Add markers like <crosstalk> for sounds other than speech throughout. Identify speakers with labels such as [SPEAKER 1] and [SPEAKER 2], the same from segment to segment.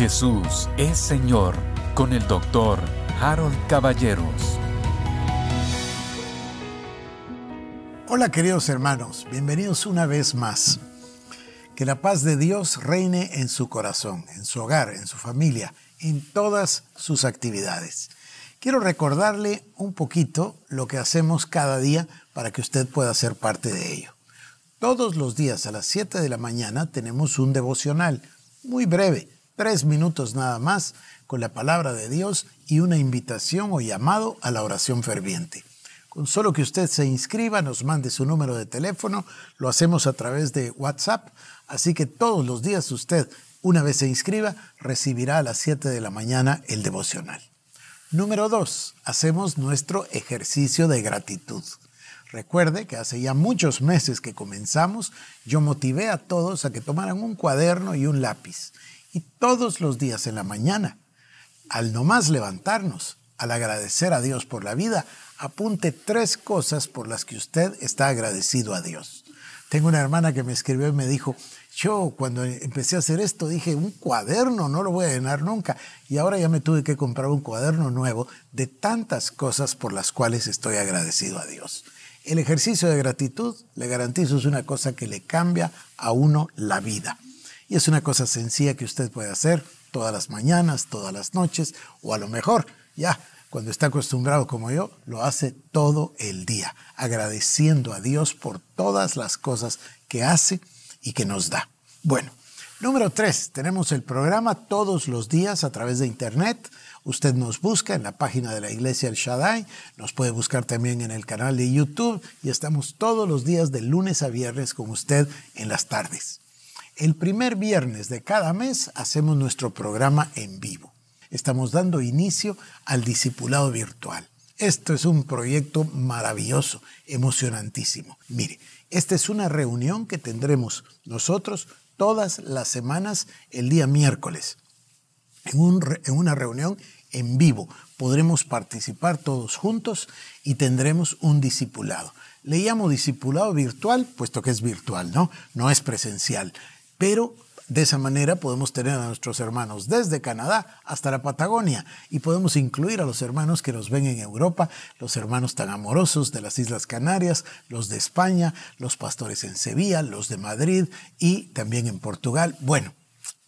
[SPEAKER 1] Jesús es Señor con el doctor Harold Caballeros. Hola queridos hermanos, bienvenidos una vez más. Que la paz de Dios reine en su corazón, en su hogar, en su familia, en todas sus actividades. Quiero recordarle un poquito lo que hacemos cada día para que usted pueda ser parte de ello. Todos los días a las 7 de la mañana tenemos un devocional muy breve, Tres minutos nada más con la palabra de Dios y una invitación o llamado a la oración ferviente. Con solo que usted se inscriba, nos mande su número de teléfono, lo hacemos a través de WhatsApp, así que todos los días usted, una vez se inscriba, recibirá a las 7 de la mañana el devocional. Número 2. Hacemos nuestro ejercicio de gratitud. Recuerde que hace ya muchos meses que comenzamos, yo motivé a todos a que tomaran un cuaderno y un lápiz y todos los días en la mañana, al nomás levantarnos, al agradecer a Dios por la vida, apunte tres cosas por las que usted está agradecido a Dios. Tengo una hermana que me escribió y me dijo, yo cuando empecé a hacer esto dije, un cuaderno no lo voy a llenar nunca. Y ahora ya me tuve que comprar un cuaderno nuevo de tantas cosas por las cuales estoy agradecido a Dios. El ejercicio de gratitud, le garantizo, es una cosa que le cambia a uno la vida. Y es una cosa sencilla que usted puede hacer todas las mañanas, todas las noches, o a lo mejor ya cuando está acostumbrado como yo, lo hace todo el día, agradeciendo a Dios por todas las cosas que hace y que nos da. Bueno, número tres, tenemos el programa todos los días a través de Internet. Usted nos busca en la página de la Iglesia El Shaddai, nos puede buscar también en el canal de YouTube y estamos todos los días de lunes a viernes con usted en las tardes. El primer viernes de cada mes hacemos nuestro programa en vivo. Estamos dando inicio al discipulado virtual. Esto es un proyecto maravilloso, emocionantísimo. Mire, esta es una reunión que tendremos nosotros todas las semanas el día miércoles. En, una reunión en vivo podremos participar todos juntos y tendremos un discipulado. Le llamo discipulado virtual, puesto que es virtual, ¿no? No es presencial. Pero de esa manera podemos tener a nuestros hermanos desde Canadá hasta la Patagonia y podemos incluir a los hermanos que nos ven en Europa, los hermanos tan amorosos de las Islas Canarias, los de España, los pastores en Sevilla, los de Madrid y también en Portugal. Bueno,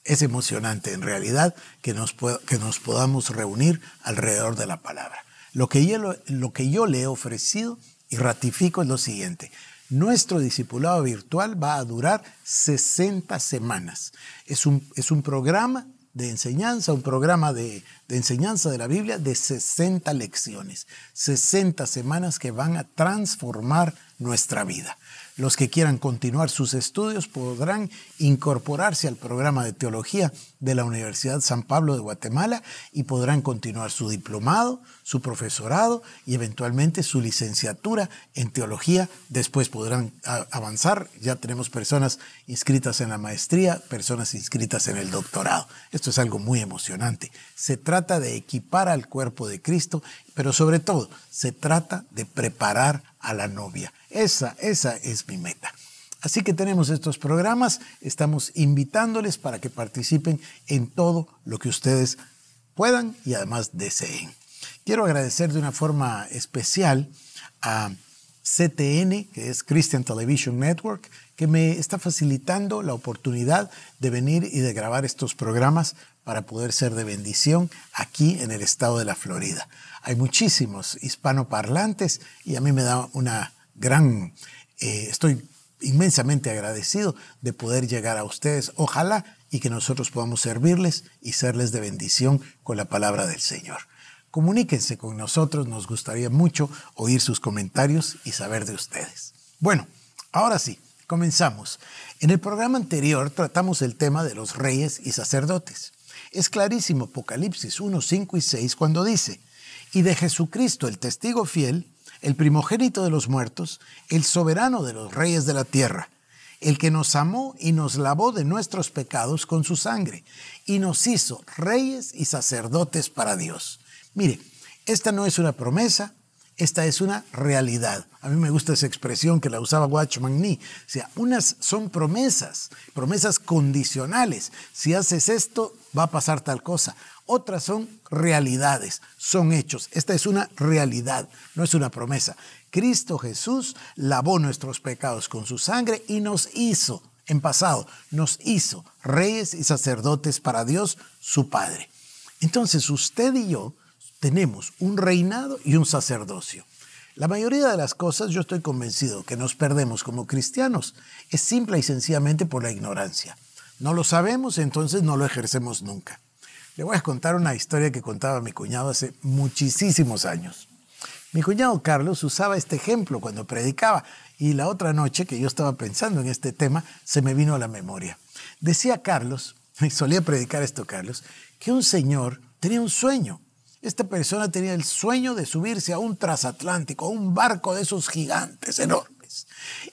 [SPEAKER 1] es emocionante en realidad que nos, podamos reunir alrededor de la palabra. Lo que, yo, lo que yo le he ofrecido y ratifico es lo siguiente. Nuestro discipulado virtual va a durar 60 semanas. Es un, programa de enseñanza, un programa de, de, enseñanza de la Biblia de 60 lecciones, 60 semanas que van a transformar nuestra vida. Los que quieran continuar sus estudios podrán incorporarse al programa de teología de la Universidad San Pablo de Guatemala y podrán continuar su diplomado, su profesorado y eventualmente su licenciatura en teología. Después podrán avanzar. Ya tenemos personas inscritas en la maestría, personas inscritas en el doctorado. Esto es algo muy emocionante. Se trata de equipar al cuerpo de Cristo, pero sobre todo se trata de preparar a la novia. Esa, esa es mi meta. Así que tenemos estos programas, estamos invitándoles para que participen en todo lo que ustedes puedan y además deseen. Quiero agradecer de una forma especial a CTN, que es Christian Television Network, que me está facilitando la oportunidad de venir y de grabar estos programas para poder ser de bendición aquí en el estado de la Florida. Hay muchísimos hispanoparlantes y a mí me da una gran... Eh, estoy inmensamente agradecido de poder llegar a ustedes. Ojalá y que nosotros podamos servirles y serles de bendición con la palabra del Señor. Comuníquense con nosotros, nos gustaría mucho oír sus comentarios y saber de ustedes. Bueno, ahora sí, comenzamos. En el programa anterior tratamos el tema de los reyes y sacerdotes. Es clarísimo Apocalipsis 1, 5 y 6 cuando dice, y de Jesucristo el testigo fiel, el primogénito de los muertos, el soberano de los reyes de la tierra, el que nos amó y nos lavó de nuestros pecados con su sangre, y nos hizo reyes y sacerdotes para Dios. Mire, esta no es una promesa, esta es una realidad. A mí me gusta esa expresión que la usaba Watchman Nee. O sea, unas son promesas, promesas condicionales. Si haces esto, va a pasar tal cosa. Otras son realidades, son hechos. Esta es una realidad, no es una promesa. Cristo Jesús lavó nuestros pecados con su sangre y nos hizo, en pasado, nos hizo reyes y sacerdotes para Dios, su Padre. Entonces usted y yo tenemos un reinado y un sacerdocio. La mayoría de las cosas yo estoy convencido que nos perdemos como cristianos es simple y sencillamente por la ignorancia. No lo sabemos, entonces no lo ejercemos nunca. Le voy a contar una historia que contaba mi cuñado hace muchísimos años. Mi cuñado Carlos usaba este ejemplo cuando predicaba y la otra noche que yo estaba pensando en este tema se me vino a la memoria. Decía Carlos, y <laughs> solía predicar esto Carlos, que un señor tenía un sueño esta persona tenía el sueño de subirse a un trasatlántico, a un barco de esos gigantes enormes.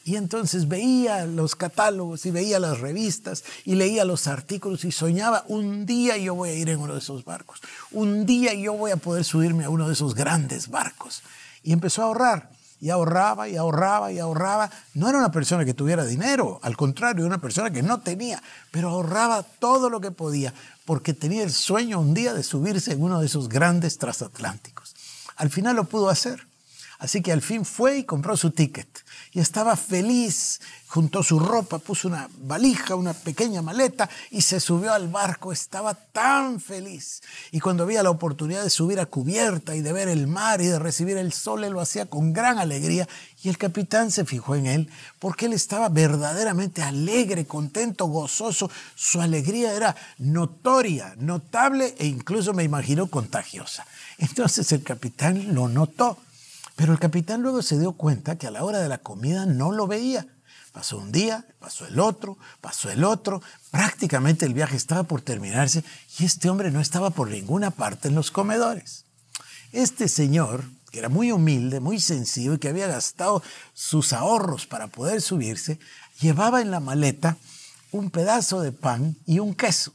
[SPEAKER 1] Y entonces veía los catálogos y veía las revistas y leía los artículos y soñaba, un día yo voy a ir en uno de esos barcos, un día yo voy a poder subirme a uno de esos grandes barcos. Y empezó a ahorrar y ahorraba y ahorraba y ahorraba. No era una persona que tuviera dinero, al contrario, era una persona que no tenía, pero ahorraba todo lo que podía porque tenía el sueño un día de subirse en uno de esos grandes transatlánticos. Al final lo pudo hacer. Así que al fin fue y compró su ticket y estaba feliz. Juntó su ropa, puso una valija, una pequeña maleta y se subió al barco. Estaba tan feliz. Y cuando había la oportunidad de subir a cubierta y de ver el mar y de recibir el sol, él lo hacía con gran alegría. Y el capitán se fijó en él porque él estaba verdaderamente alegre, contento, gozoso. Su alegría era notoria, notable e incluso me imagino contagiosa. Entonces el capitán lo notó pero el capitán luego se dio cuenta que a la hora de la comida no lo veía. Pasó un día, pasó el otro, pasó el otro. Prácticamente el viaje estaba por terminarse y este hombre no estaba por ninguna parte en los comedores. Este señor, que era muy humilde, muy sencillo y que había gastado sus ahorros para poder subirse, llevaba en la maleta un pedazo de pan y un queso.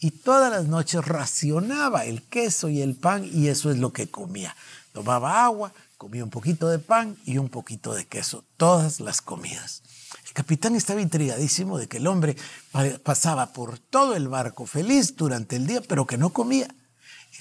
[SPEAKER 1] Y todas las noches racionaba el queso y el pan y eso es lo que comía. Tomaba agua, Comía un poquito de pan y un poquito de queso, todas las comidas. El capitán estaba intrigadísimo de que el hombre pasaba por todo el barco feliz durante el día, pero que no comía.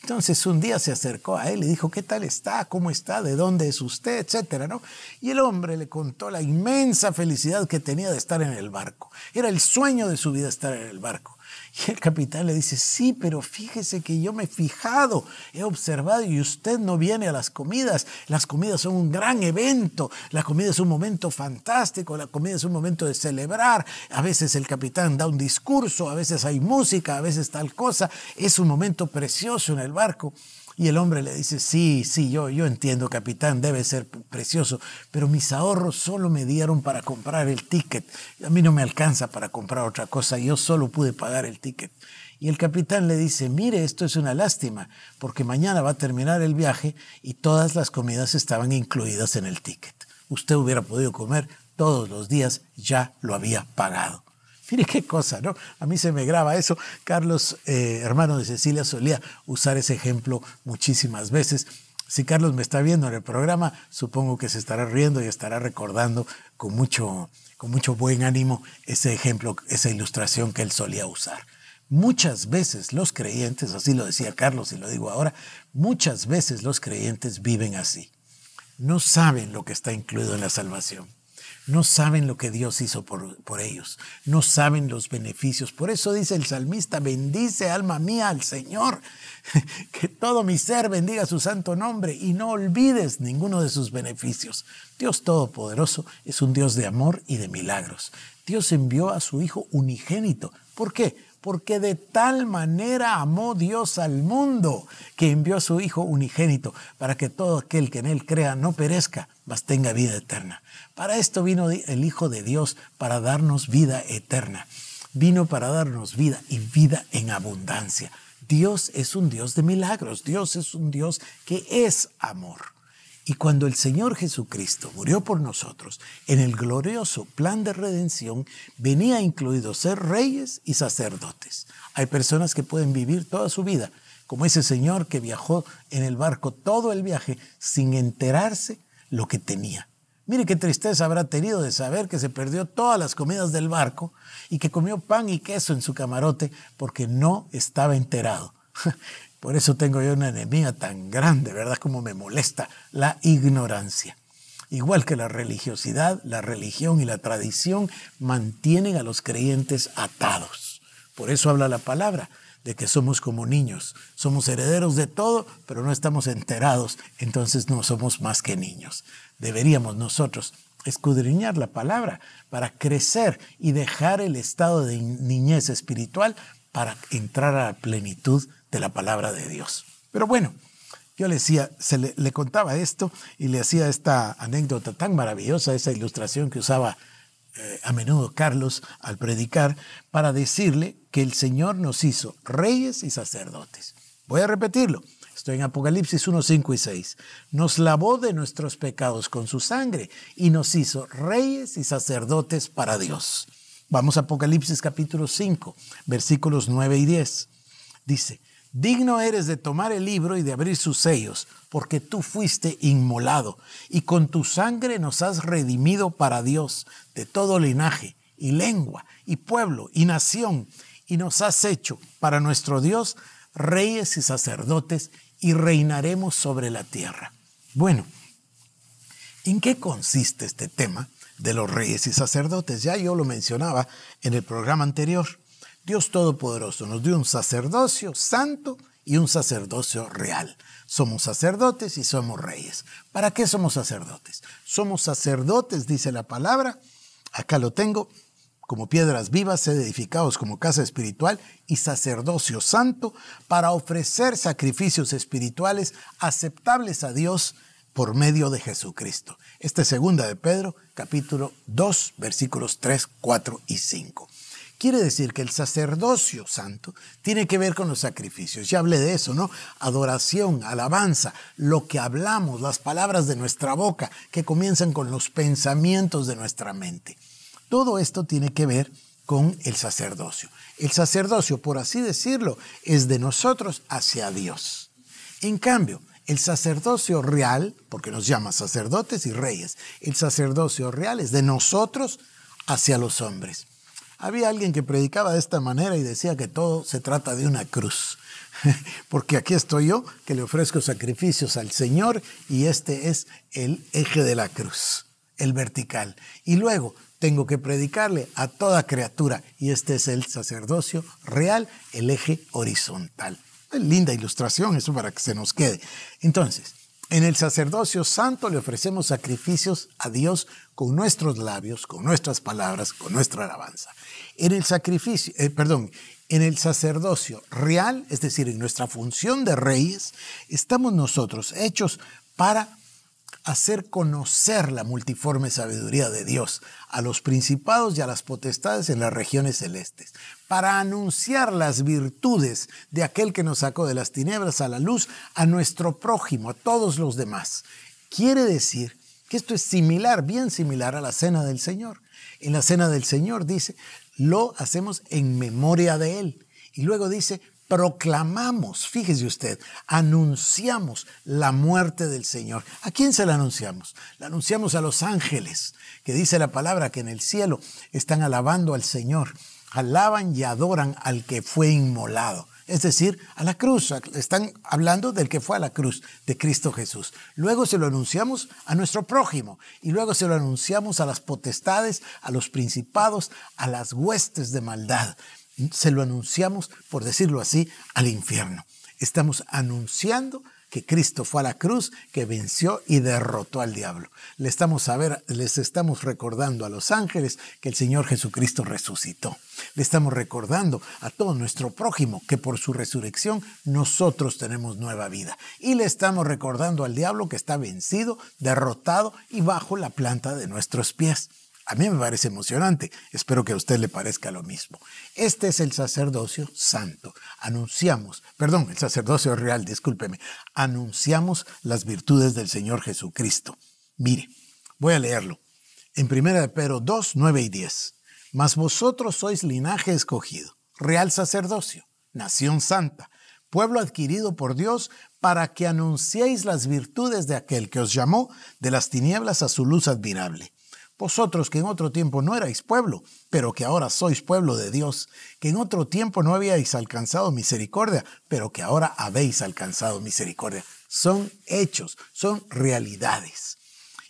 [SPEAKER 1] Entonces un día se acercó a él y dijo, ¿qué tal está? ¿Cómo está? ¿De dónde es usted? Etcétera, ¿no? Y el hombre le contó la inmensa felicidad que tenía de estar en el barco. Era el sueño de su vida estar en el barco. Y el capitán le dice, sí, pero fíjese que yo me he fijado, he observado y usted no viene a las comidas. Las comidas son un gran evento, la comida es un momento fantástico, la comida es un momento de celebrar. A veces el capitán da un discurso, a veces hay música, a veces tal cosa. Es un momento precioso en el barco. Y el hombre le dice, sí, sí, yo, yo entiendo, capitán, debe ser precioso, pero mis ahorros solo me dieron para comprar el ticket. A mí no me alcanza para comprar otra cosa, yo solo pude pagar el ticket. Y el capitán le dice, mire, esto es una lástima, porque mañana va a terminar el viaje y todas las comidas estaban incluidas en el ticket. Usted hubiera podido comer todos los días, ya lo había pagado. Mire qué cosa, ¿no? A mí se me graba eso. Carlos, eh, hermano de Cecilia, solía usar ese ejemplo muchísimas veces. Si Carlos me está viendo en el programa, supongo que se estará riendo y estará recordando con mucho, con mucho buen ánimo ese ejemplo, esa ilustración que él solía usar. Muchas veces los creyentes, así lo decía Carlos y lo digo ahora, muchas veces los creyentes viven así. No saben lo que está incluido en la salvación no saben lo que Dios hizo por, ellos, no saben los beneficios. Por eso dice el salmista, bendice alma mía al Señor, <laughs> que todo mi ser bendiga su santo nombre y no olvides ninguno de sus beneficios. Dios Todopoderoso es un Dios de amor y de milagros. Dios envió a su Hijo unigénito. ¿Por qué? Porque de tal manera amó Dios al mundo que envió a su Hijo unigénito para que todo aquel que en Él crea no perezca, mas tenga vida eterna. Para esto vino el Hijo de Dios, para darnos vida eterna. Vino para darnos vida y vida en abundancia. Dios es un Dios de milagros, Dios es un Dios que es amor. Y cuando el Señor Jesucristo murió por nosotros, en el glorioso plan de redención, venía incluido ser reyes y sacerdotes. Hay personas que pueden vivir toda su vida, como ese Señor que viajó en el barco todo el viaje sin enterarse lo que tenía. Mire qué tristeza habrá tenido de saber que se perdió todas las comidas del barco y que comió pan y queso en su camarote porque no estaba enterado. <laughs> Por eso tengo yo una enemiga tan grande, ¿verdad? Como me molesta la ignorancia. Igual que la religiosidad, la religión y la tradición mantienen a los creyentes atados. Por eso habla la palabra de que somos como niños. Somos herederos de todo, pero no estamos enterados. Entonces no somos más que niños. Deberíamos nosotros escudriñar la palabra para crecer y dejar el estado de niñez espiritual para entrar a la plenitud de la palabra de Dios. Pero bueno, yo le decía, se le contaba esto y le hacía esta anécdota tan maravillosa, esa ilustración que usaba eh, a menudo Carlos al predicar para decirle que el Señor nos hizo reyes y sacerdotes. Voy a repetirlo. Estoy en Apocalipsis 1, 5 y 6. Nos lavó de nuestros pecados con su sangre y nos hizo reyes y sacerdotes para Dios. Vamos a Apocalipsis capítulo 5, versículos 9 y 10. Dice, Digno eres de tomar el libro y de abrir sus sellos, porque tú fuiste inmolado, y con tu sangre nos has redimido para Dios de todo linaje, y lengua, y pueblo, y nación, y nos has hecho para nuestro Dios reyes y sacerdotes, y reinaremos sobre la tierra. Bueno, ¿en qué consiste este tema de los reyes y sacerdotes? Ya yo lo mencionaba en el programa anterior. Dios Todopoderoso nos dio un sacerdocio santo y un sacerdocio real. Somos sacerdotes y somos reyes. ¿Para qué somos sacerdotes? Somos sacerdotes, dice la palabra. Acá lo tengo. Como piedras vivas, edificados como casa espiritual y sacerdocio santo para ofrecer sacrificios espirituales aceptables a Dios por medio de Jesucristo. Esta es segunda de Pedro, capítulo 2, versículos 3, 4 y 5. Quiere decir que el sacerdocio santo tiene que ver con los sacrificios. Ya hablé de eso, ¿no? Adoración, alabanza, lo que hablamos, las palabras de nuestra boca, que comienzan con los pensamientos de nuestra mente. Todo esto tiene que ver con el sacerdocio. El sacerdocio, por así decirlo, es de nosotros hacia Dios. En cambio, el sacerdocio real, porque nos llama sacerdotes y reyes, el sacerdocio real es de nosotros hacia los hombres. Había alguien que predicaba de esta manera y decía que todo se trata de una cruz. <laughs> Porque aquí estoy yo que le ofrezco sacrificios al Señor y este es el eje de la cruz, el vertical. Y luego tengo que predicarle a toda criatura y este es el sacerdocio real, el eje horizontal. Linda ilustración, eso para que se nos quede. Entonces, en el sacerdocio santo le ofrecemos sacrificios a Dios con nuestros labios, con nuestras palabras, con nuestra alabanza. En el sacrificio, eh, perdón, en el sacerdocio real, es decir, en nuestra función de reyes, estamos nosotros hechos para hacer conocer la multiforme sabiduría de Dios a los principados y a las potestades en las regiones celestes, para anunciar las virtudes de aquel que nos sacó de las tinieblas a la luz, a nuestro prójimo, a todos los demás. Quiere decir que esto es similar, bien similar a la cena del Señor. En la cena del Señor dice, lo hacemos en memoria de Él. Y luego dice, proclamamos, fíjese usted, anunciamos la muerte del Señor. ¿A quién se la anunciamos? La anunciamos a los ángeles, que dice la palabra que en el cielo están alabando al Señor alaban y adoran al que fue inmolado, es decir, a la cruz. Están hablando del que fue a la cruz, de Cristo Jesús. Luego se lo anunciamos a nuestro prójimo y luego se lo anunciamos a las potestades, a los principados, a las huestes de maldad. Se lo anunciamos, por decirlo así, al infierno. Estamos anunciando que Cristo fue a la cruz, que venció y derrotó al diablo. Le estamos a ver, les estamos recordando a los ángeles que el Señor Jesucristo resucitó. Le estamos recordando a todo nuestro prójimo que por su resurrección nosotros tenemos nueva vida. Y le estamos recordando al diablo que está vencido, derrotado y bajo la planta de nuestros pies. A mí me parece emocionante. Espero que a usted le parezca lo mismo. Este es el sacerdocio santo. Anunciamos, perdón, el sacerdocio real, discúlpeme. Anunciamos las virtudes del Señor Jesucristo. Mire, voy a leerlo. En 1 Pedro 2, 9 y 10. Mas vosotros sois linaje escogido, real sacerdocio, nación santa, pueblo adquirido por Dios para que anunciéis las virtudes de aquel que os llamó de las tinieblas a su luz admirable. Vosotros que en otro tiempo no erais pueblo, pero que ahora sois pueblo de Dios, que en otro tiempo no habíais alcanzado misericordia, pero que ahora habéis alcanzado misericordia. Son hechos, son realidades.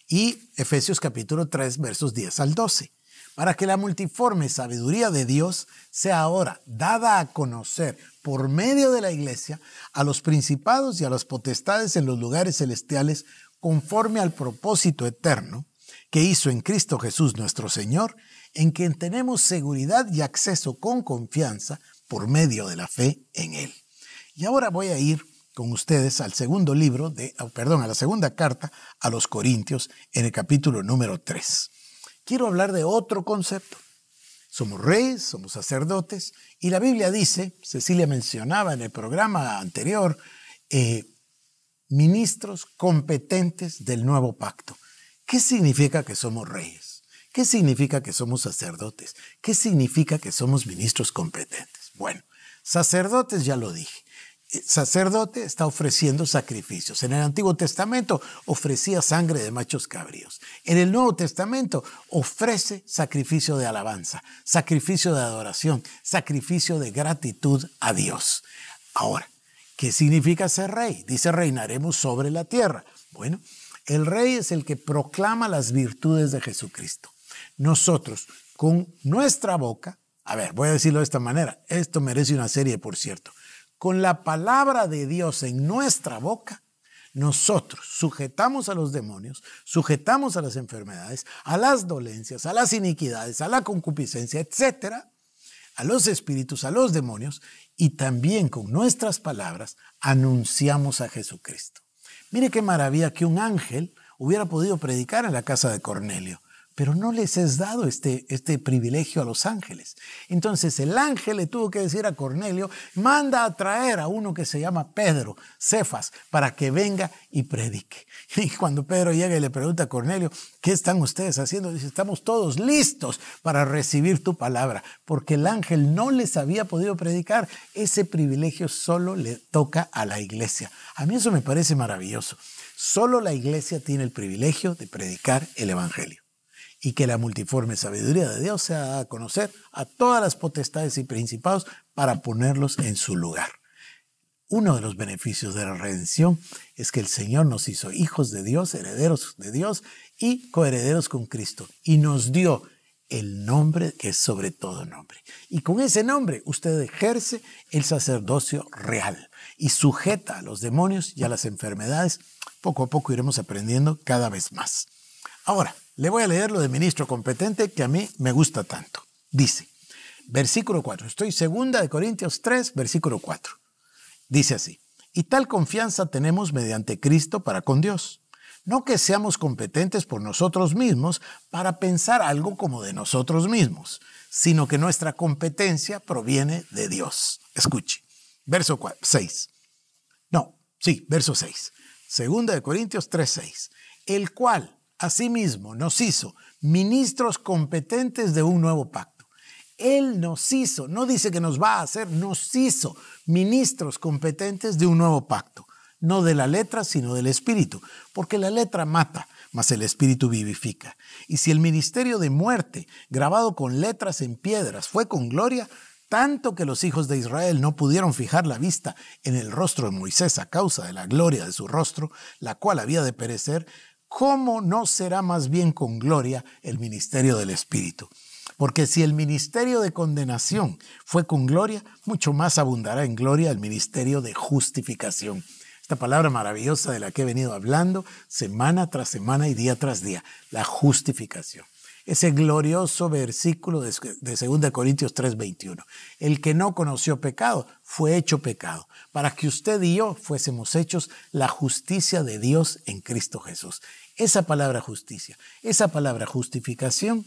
[SPEAKER 1] Y Efesios capítulo 3, versos 10 al 12. Para que la multiforme sabiduría de Dios sea ahora dada a conocer por medio de la iglesia a los principados y a las potestades en los lugares celestiales conforme al propósito eterno que hizo en Cristo Jesús nuestro Señor, en quien tenemos seguridad y acceso con confianza por medio de la fe en Él. Y ahora voy a ir con ustedes al segundo libro, de, ah, perdón, a la segunda carta a los Corintios en el capítulo número 3. Quiero hablar de otro concepto. Somos reyes, somos sacerdotes, y la Biblia dice, Cecilia mencionaba en el programa anterior, eh, ministros competentes del nuevo pacto. ¿Qué significa que somos reyes? ¿Qué significa que somos sacerdotes? ¿Qué significa que somos ministros competentes? Bueno, sacerdotes ya lo dije. Eh, sacerdote está ofreciendo sacrificios. En el Antiguo Testamento ofrecía sangre de machos cabríos. En el Nuevo Testamento ofrece sacrificio de alabanza, sacrificio de adoración, sacrificio de gratitud a Dios. Ahora, ¿qué significa ser rey? Dice, reinaremos sobre la tierra. Bueno, el rey es el que proclama las virtudes de Jesucristo. Nosotros, con nuestra boca, a ver, voy a decirlo de esta manera, esto merece una serie, por cierto, con la palabra de Dios en nuestra boca, nosotros sujetamos a los demonios, sujetamos a las enfermedades, a las dolencias, a las iniquidades, a la concupiscencia, etcétera, a los espíritus, a los demonios, y también con nuestras palabras anunciamos a Jesucristo. Mire qué maravilla que un ángel hubiera podido predicar en la casa de Cornelio pero no les es dado este, este privilegio a los ángeles. Entonces el ángel le tuvo que decir a Cornelio, manda a traer a uno que se llama Pedro, Cefas, para que venga y predique. <laughs> Y cuando Pedro llega y le pregunta a Cornelio, ¿qué están ustedes haciendo? Dice, estamos todos listos para recibir tu palabra, porque el ángel no les había podido predicar. Ese privilegio solo le toca a la iglesia. A mí eso me parece maravilloso. Solo la iglesia tiene el privilegio de predicar el Evangelio y que la multiforme sabiduría de Dios sea a conocer a todas las potestades y principados para ponerlos en su lugar. Uno de los beneficios de la redención es que el Señor nos hizo hijos de Dios, herederos de Dios y coherederos con Cristo y nos dio el nombre que es sobre todo nombre. Y con ese nombre usted ejerce el sacerdocio real y sujeta a los demonios y a las enfermedades. Poco a poco iremos aprendiendo cada vez más. Ahora, le voy a leer lo de ministro competente que a mí me gusta tanto. Dice, versículo 4, estoy segunda de Corintios 3, versículo 4. Dice así, y tal confianza tenemos mediante Cristo para con Dios. No que seamos competentes por nosotros mismos para pensar algo como de nosotros mismos, sino que nuestra competencia proviene de Dios. Escuche, verso 6. No, sí, verso 6. Segunda de Corintios 3, 6. El cual Asimismo, nos hizo ministros competentes de un nuevo pacto. Él nos hizo, no dice que nos va a hacer, nos hizo ministros competentes de un nuevo pacto. No de la letra, sino del espíritu. Porque la letra mata, mas el espíritu vivifica. Y si el ministerio de muerte, grabado con letras en piedras, fue con gloria, tanto que los hijos de Israel no pudieron fijar la vista en el rostro de Moisés a causa de la gloria de su rostro, la cual había de perecer, ¿cómo no será más bien con gloria el ministerio del Espíritu? Porque si el ministerio de condenación fue con gloria, mucho más abundará en gloria el ministerio de justificación. Esta palabra maravillosa de la que he venido hablando semana tras semana y día tras día, la justificación. Ese glorioso versículo de, 2 Corintios 3:21. El que no conoció pecado fue hecho pecado, para que usted y yo fuésemos hechos la justicia de Dios en Cristo Jesús. Esa palabra justicia, esa palabra justificación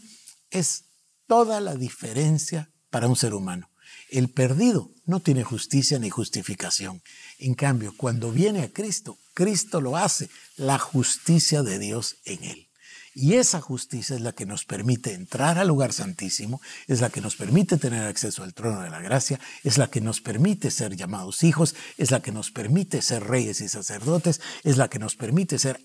[SPEAKER 1] es toda la diferencia para un ser humano. El perdido no tiene justicia ni justificación. En cambio, cuando viene a Cristo, Cristo lo hace, la justicia de Dios en él. Y esa justicia es la que nos permite entrar al lugar santísimo, es la que nos permite tener acceso al trono de la gracia, es la que nos permite ser llamados hijos, es la que nos permite ser reyes y sacerdotes, es la que nos permite ser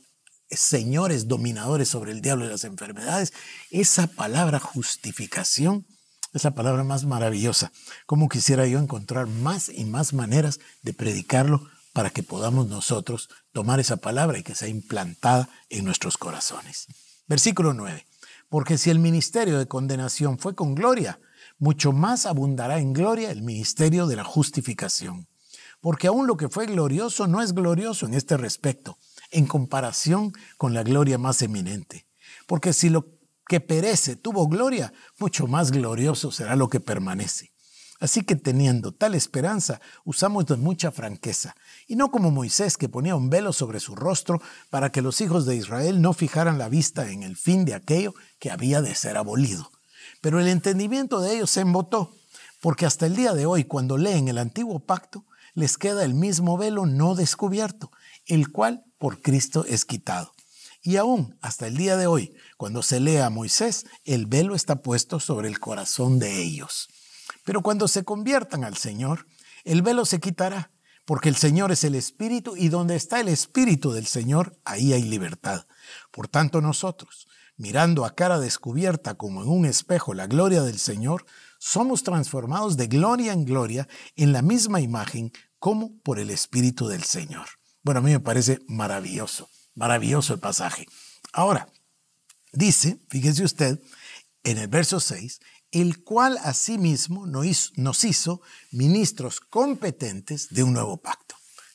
[SPEAKER 1] señores dominadores sobre el diablo y las enfermedades, esa palabra justificación es la palabra más maravillosa. ¿Cómo quisiera yo encontrar más y más maneras de predicarlo para que podamos nosotros tomar esa palabra y que sea implantada en nuestros corazones? Versículo 9. Porque si el ministerio de condenación fue con gloria, mucho más abundará en gloria el ministerio de la justificación. Porque aún lo que fue glorioso no es glorioso en este respecto, en comparación con la gloria más eminente. Porque si lo que perece tuvo gloria, mucho más glorioso será lo que permanece. Así que teniendo tal esperanza, usamos de mucha franqueza, y no como Moisés que ponía un velo sobre su rostro para que los hijos de Israel no fijaran la vista en el fin de aquello que había de ser abolido. Pero el entendimiento de ellos se embotó, porque hasta el día de hoy, cuando leen el antiguo pacto, les queda el mismo velo no descubierto, el cual por Cristo es quitado. Y aún hasta el día de hoy, cuando se lee a Moisés, el velo está puesto sobre el corazón de ellos. Pero cuando se conviertan al Señor, el velo se quitará, porque el Señor es el Espíritu y donde está el Espíritu del Señor, ahí hay libertad. Por tanto nosotros, mirando a cara descubierta como en un espejo la gloria del Señor, somos transformados de gloria en gloria en la misma imagen como por el Espíritu del Señor. Bueno, a mí me parece maravilloso, maravilloso el pasaje. Ahora, dice, fíjese usted, en el verso 6, el cual asimismo nos hizo ministros competentes de un nuevo pacto.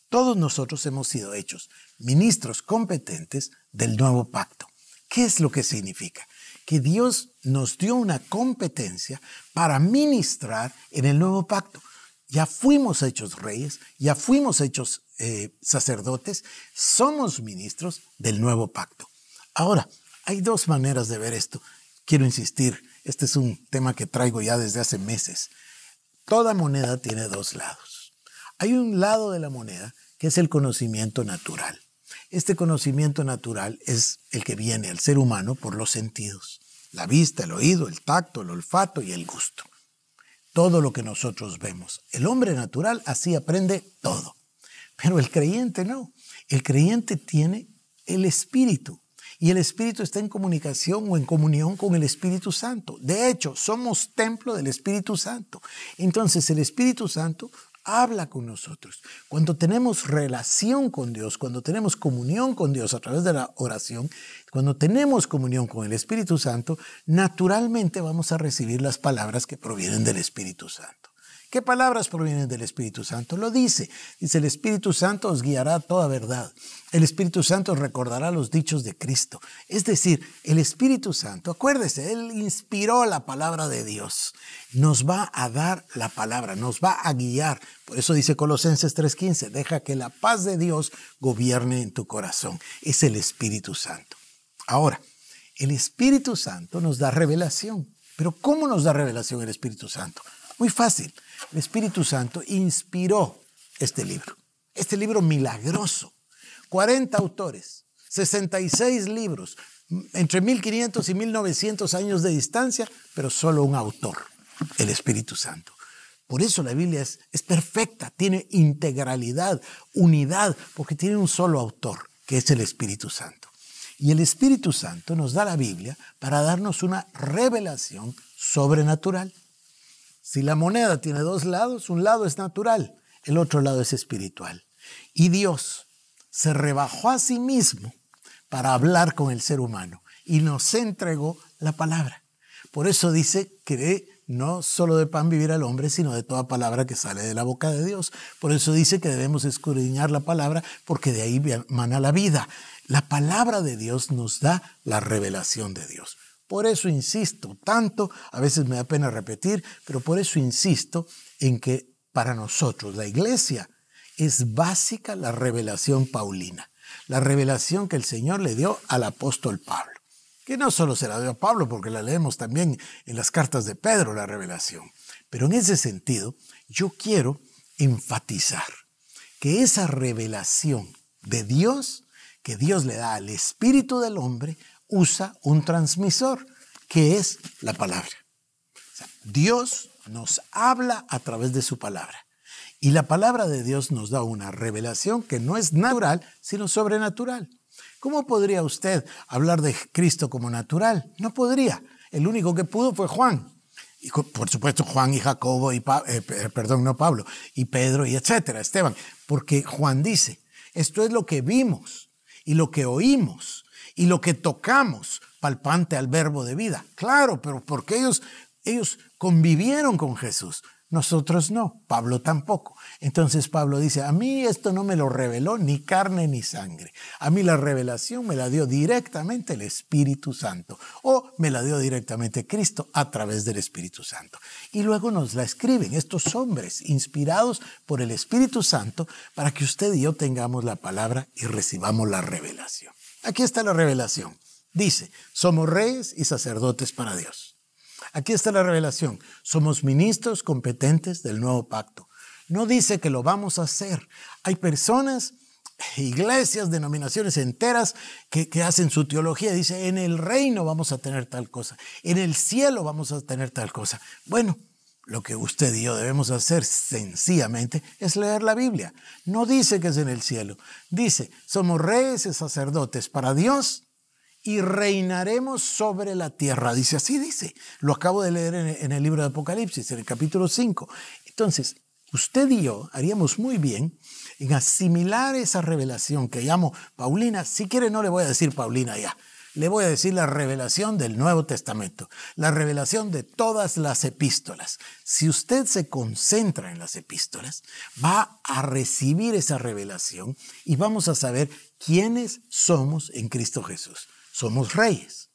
[SPEAKER 1] Todos nosotros hemos sido hechos ministros competentes del nuevo pacto. ¿Qué es lo que significa? Que Dios nos dio una competencia para ministrar en el nuevo pacto ya fuimos hechos reyes, ya fuimos hechos eh, sacerdotes, somos ministros del nuevo pacto. Ahora, hay dos maneras de ver esto. Quiero insistir, este es un tema que traigo ya desde hace meses. Toda moneda tiene dos lados. Hay un lado de la moneda que es el conocimiento natural. Este conocimiento natural es el que viene al ser humano por los sentidos, la vista, el oído, el tacto, el olfato y el gusto todo lo que nosotros vemos. El hombre natural así aprende todo, pero el creyente no. El creyente tiene el Espíritu y el Espíritu está en comunicación o en comunión con el Espíritu Santo. De hecho, somos templo del Espíritu Santo. Entonces el Espíritu Santo habla con nosotros. Cuando tenemos relación con Dios, cuando tenemos comunión con Dios a través de la oración, cuando tenemos comunión con el Espíritu Santo, naturalmente vamos a recibir las palabras que provienen del Espíritu Santo. ¿Qué palabras provienen del Espíritu Santo? Lo dice. Dice, el Espíritu Santo os guiará toda verdad. El Espíritu Santo recordará los dichos de Cristo. Es decir, el Espíritu Santo, acuérdese, Él inspiró la palabra de Dios. Nos va a dar la palabra, nos va a guiar. Por eso dice Colosenses 3:15, deja que la paz de Dios gobierne en tu corazón. Es el Espíritu Santo. Ahora, el Espíritu Santo nos da revelación. Pero ¿cómo nos da revelación el Espíritu Santo? Muy fácil el Espíritu Santo inspiró este libro, este libro milagroso. 40 autores, 66 libros, entre 1500 y 1900 años de distancia, pero solo un autor, el Espíritu Santo. Por eso la Biblia es, es, perfecta, tiene integralidad, unidad, porque tiene un solo autor, que es el Espíritu Santo. Y el Espíritu Santo nos da la Biblia para darnos una revelación sobrenatural. Si la moneda tiene dos lados, un lado es natural, el otro lado es espiritual. Y Dios se rebajó a sí mismo para hablar con el ser humano y nos entregó la palabra. Por eso dice que no solo de pan vivir al hombre, sino de toda palabra que sale de la boca de Dios. Por eso dice que debemos escudriñar la palabra porque de ahí mana la vida. La palabra de Dios nos da la revelación de Dios. Por eso insisto tanto, a veces me da pena repetir, pero por eso insisto en que para nosotros la iglesia es básica la revelación paulina, la revelación que el Señor le dio al apóstol Pablo, que no solo se la dio a Pablo, porque la leemos también en las cartas de Pedro, la revelación. Pero en ese sentido, yo quiero enfatizar que esa revelación de Dios que Dios le da al espíritu del hombre usa un transmisor, que es la palabra. Dios nos habla a través de su palabra. Y la palabra de Dios nos da una revelación que no es natural, sino sobrenatural. ¿Cómo podría usted hablar de Cristo como natural? No podría. El único que pudo fue Juan. Y por supuesto Juan y Jacobo y eh, perdón, no Pablo, y Pedro y etcétera, Esteban, porque Juan dice, esto es lo que vimos y lo que oímos y lo que tocamos palpante al verbo de vida. Claro, pero porque ellos, ellos convivieron con Jesús. Nosotros no, Pablo tampoco. Entonces Pablo dice, a mí esto no me lo reveló ni carne ni sangre. A mí la revelación me la dio directamente el Espíritu Santo o me la dio directamente Cristo a través del Espíritu Santo. Y luego nos la escriben estos hombres inspirados por el Espíritu Santo para que usted y yo tengamos la palabra y recibamos la revelación. Aquí está la revelación. Dice, somos reyes y sacerdotes para Dios. Aquí está la revelación. Somos ministros competentes del nuevo pacto. No dice que lo vamos a hacer. Hay personas, iglesias, denominaciones enteras que, hacen su teología. Dice, en el reino vamos a tener tal cosa. En el cielo vamos a tener tal cosa. Bueno, lo que usted y yo debemos hacer sencillamente es leer la Biblia. No dice que es en el cielo, dice, somos reyes y sacerdotes para Dios y reinaremos sobre la tierra. Dice, así dice. Lo acabo de leer en el libro de Apocalipsis, en el capítulo 5. Entonces, usted y yo haríamos muy bien en asimilar esa revelación que llamo Paulina. Si quiere, no le voy a decir Paulina ya le voy a decir la revelación del Nuevo Testamento, la revelación de todas las epístolas. Si usted se concentra en las epístolas, va a recibir esa revelación y vamos a saber quiénes somos en Cristo Jesús. Somos reyes,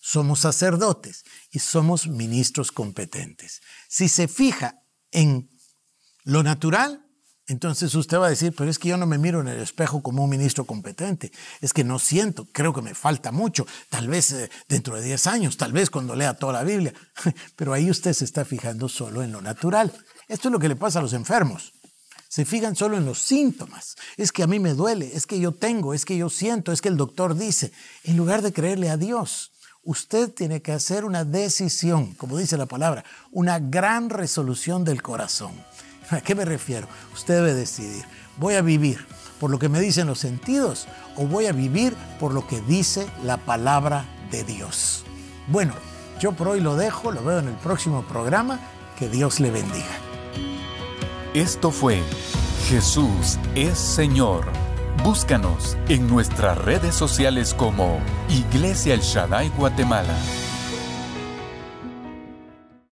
[SPEAKER 1] somos sacerdotes y somos ministros competentes. Si se fija en lo natural, entonces usted va a decir, pero es que yo no me miro en el espejo como un ministro competente. Es que no siento, creo que me falta mucho. Tal vez eh, dentro de 10 años, tal vez cuando lea toda la Biblia. <laughs> Pero ahí usted se está fijando solo en lo natural. Esto es lo que le pasa a los enfermos. Se fijan solo en los síntomas. Es que a mí me duele, es que yo tengo, es que yo siento, es que el doctor dice. En lugar de creerle a Dios, usted tiene que hacer una decisión, como dice la palabra, una gran resolución del corazón. <laughs> ¿A qué me refiero? Usted debe decidir. ¿Voy a vivir por lo que me dicen los sentidos o voy a vivir por lo que dice la palabra de Dios? Bueno, yo por hoy lo dejo, lo veo en el próximo programa. Que Dios le bendiga. Esto fue Jesús es Señor. Búscanos en nuestras redes sociales como Iglesia El Shaddai Guatemala.